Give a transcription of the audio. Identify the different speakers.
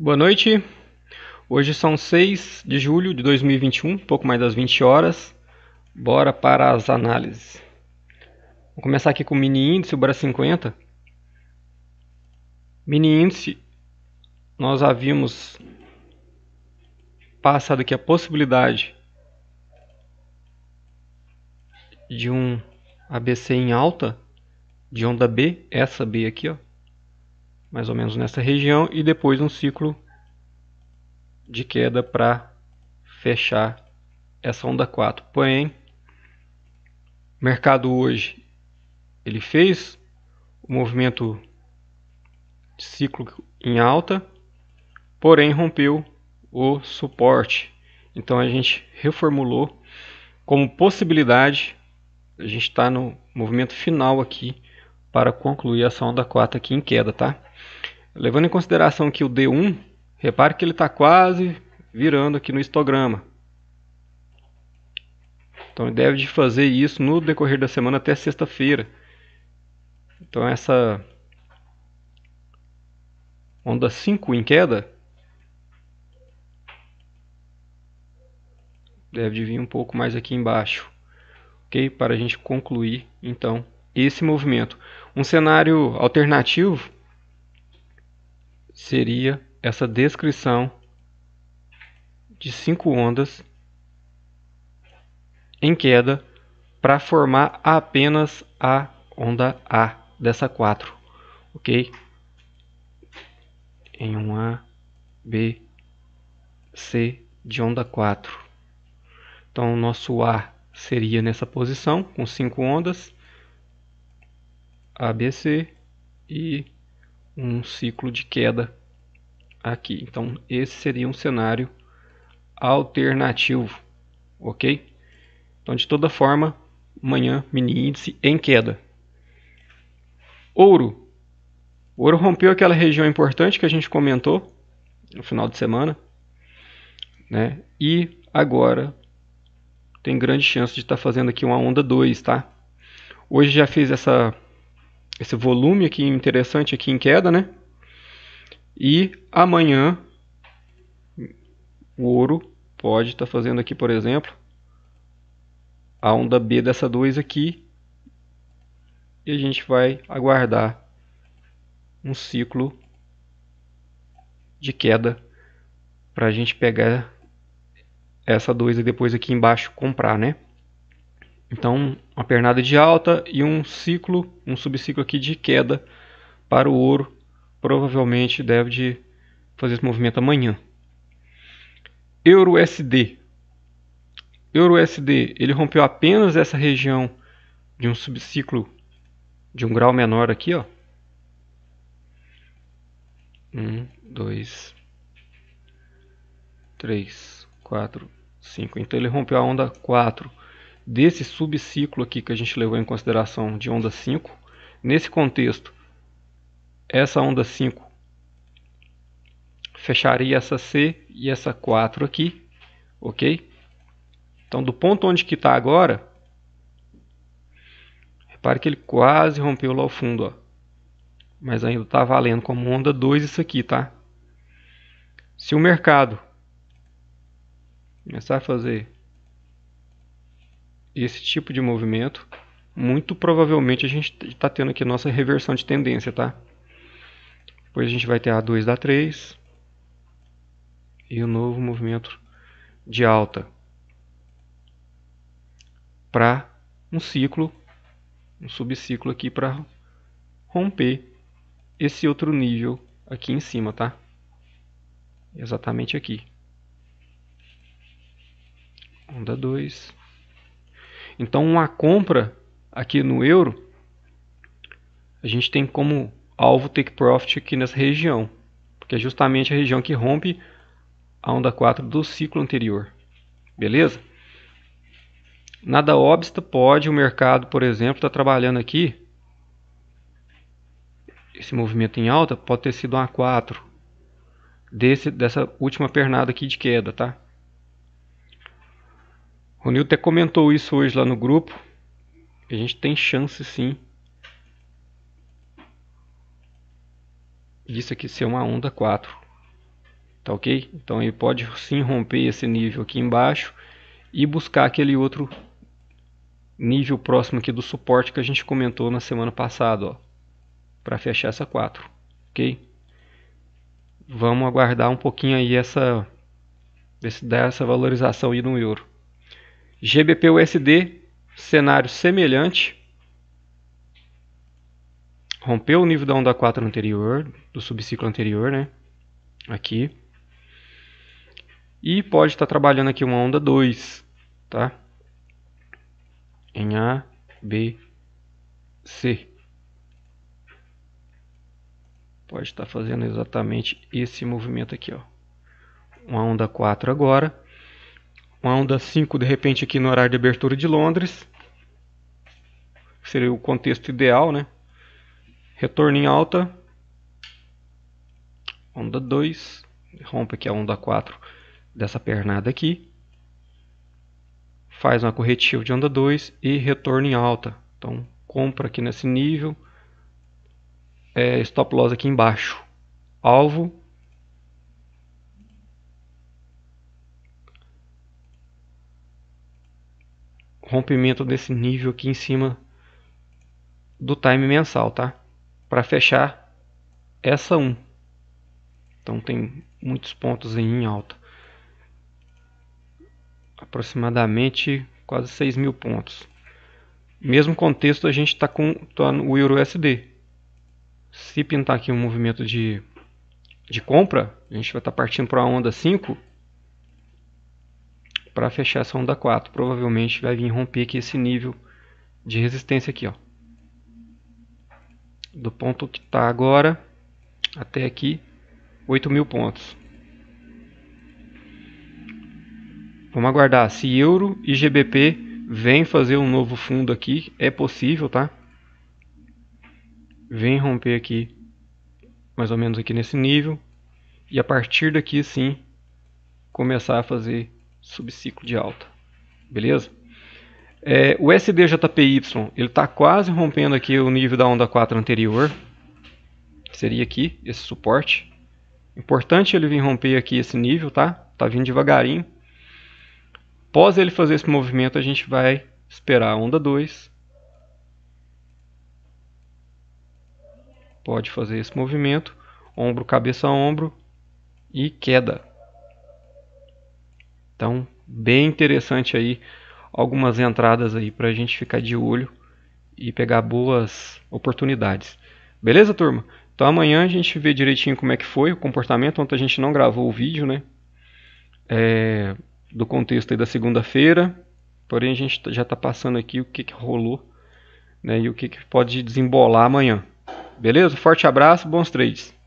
Speaker 1: Boa noite. Hoje são 6 de julho de 2021, pouco mais das 20 horas. Bora para as análises. Vou começar aqui com o mini índice, o BRA50. Mini índice, nós havíamos passado aqui a possibilidade de um ABC em alta de onda B, essa B aqui, ó mais ou menos nessa região, e depois um ciclo de queda para fechar essa onda 4. Porém, o mercado hoje ele fez o movimento de ciclo em alta, porém rompeu o suporte. Então a gente reformulou como possibilidade, a gente está no movimento final aqui para concluir essa onda 4 aqui em queda, tá? Levando em consideração que o D1, repare que ele está quase virando aqui no histograma. Então ele deve de fazer isso no decorrer da semana até sexta-feira. Então essa onda 5 em queda deve vir um pouco mais aqui embaixo, ok? Para a gente concluir então esse movimento. Um cenário alternativo seria essa descrição de cinco ondas em queda para formar apenas a onda A dessa 4, ok? Em um A, B, C de onda 4. Então, o nosso A seria nessa posição, com cinco ondas, A, B, C e um ciclo de queda aqui. Então, esse seria um cenário alternativo, ok? Então, de toda forma, amanhã mini índice em queda. Ouro. O ouro rompeu aquela região importante que a gente comentou no final de semana, né? E agora tem grande chance de estar tá fazendo aqui uma onda 2, tá? Hoje já fez essa esse volume aqui interessante aqui em queda, né? E amanhã o ouro pode estar tá fazendo aqui, por exemplo, a onda B dessa 2 aqui. E a gente vai aguardar um ciclo de queda para a gente pegar essa 2 e depois aqui embaixo comprar, né? Então, uma pernada de alta e um ciclo, um subciclo aqui de queda para o ouro. Provavelmente deve de fazer esse movimento amanhã. Euro USD. Euro USD, ele rompeu apenas essa região de um subciclo de um grau menor aqui, ó. Um, dois, três, quatro, cinco. Então ele rompeu a onda 4 desse subciclo aqui que a gente levou em consideração de onda 5. Nesse contexto, essa onda 5 fecharia essa C e essa 4 aqui, ok? Então, do ponto onde que está agora, repare que ele quase rompeu lá ao fundo, ó. Mas ainda está valendo como onda 2 isso aqui, tá? Se o mercado começar a fazer esse tipo de movimento, muito provavelmente a gente está tendo aqui nossa reversão de tendência, tá? Depois a gente vai ter a 2 da 3 e o um novo movimento de alta para um ciclo, um subciclo aqui para romper esse outro nível aqui em cima, tá? Exatamente aqui. Onda 2. Então, uma compra aqui no euro, a gente tem como alvo take profit aqui nessa região, porque é justamente a região que rompe a onda 4 do ciclo anterior. Beleza? Nada obsta pode o mercado, por exemplo, está trabalhando aqui. Esse movimento em alta pode ter sido uma 4 desse, dessa última pernada aqui de queda, tá? O Nil até comentou isso hoje lá no grupo. A gente tem chance sim. Disso aqui ser uma onda 4. Tá ok? Então ele pode sim romper esse nível aqui embaixo e buscar aquele outro nível próximo aqui do suporte que a gente comentou na semana passada, ó, para fechar essa 4, OK? Vamos aguardar um pouquinho aí essa dessa valorização aí no euro. GBP-USD, cenário semelhante. Rompeu o nível da onda 4 anterior, do subciclo anterior, né? Aqui. E pode estar trabalhando aqui uma onda 2, tá? Em A, B, C. Pode estar fazendo exatamente esse movimento aqui, ó. Uma onda 4 agora uma onda 5 de repente aqui no horário de abertura de Londres. Seria o contexto ideal, né? Retorno em alta. Onda 2. Rompe aqui a onda 4 dessa pernada aqui. Faz uma corretiva de onda 2 e retorno em alta. Então, compra aqui nesse nível. É, stop loss aqui embaixo. Alvo rompimento desse nível aqui em cima do time mensal, tá? Para fechar essa 1. Então tem muitos pontos aí em alta. Aproximadamente quase 6 mil pontos. Mesmo contexto a gente está com tá o EURUSD. Se pintar aqui um movimento de, de compra, a gente vai estar tá partindo para a onda 5 para fechar essa onda 4. Provavelmente vai vir romper aqui esse nível de resistência aqui, ó. Do ponto que está agora até aqui, 8 mil pontos. Vamos aguardar se euro e GBP vem fazer um novo fundo aqui, é possível, tá? Vem romper aqui, mais ou menos aqui nesse nível, e a partir daqui sim, começar a fazer subciclo de alta. Beleza? É, o SDJPY ele está quase rompendo aqui o nível da onda 4 anterior. Seria aqui esse suporte. Importante ele vir romper aqui esse nível, tá? Tá vindo devagarinho. Após ele fazer esse movimento, a gente vai esperar a onda 2. Pode fazer esse movimento, ombro, cabeça, ombro e queda. Então, bem interessante aí algumas entradas aí para a gente ficar de olho e pegar boas oportunidades. Beleza, turma? Então amanhã a gente vê direitinho como é que foi o comportamento. Ontem a gente não gravou o vídeo, né? É, do contexto aí da segunda-feira. Porém a gente tá, já está passando aqui o que, que rolou né, e o que, que pode desembolar amanhã. Beleza? Forte abraço, bons trades.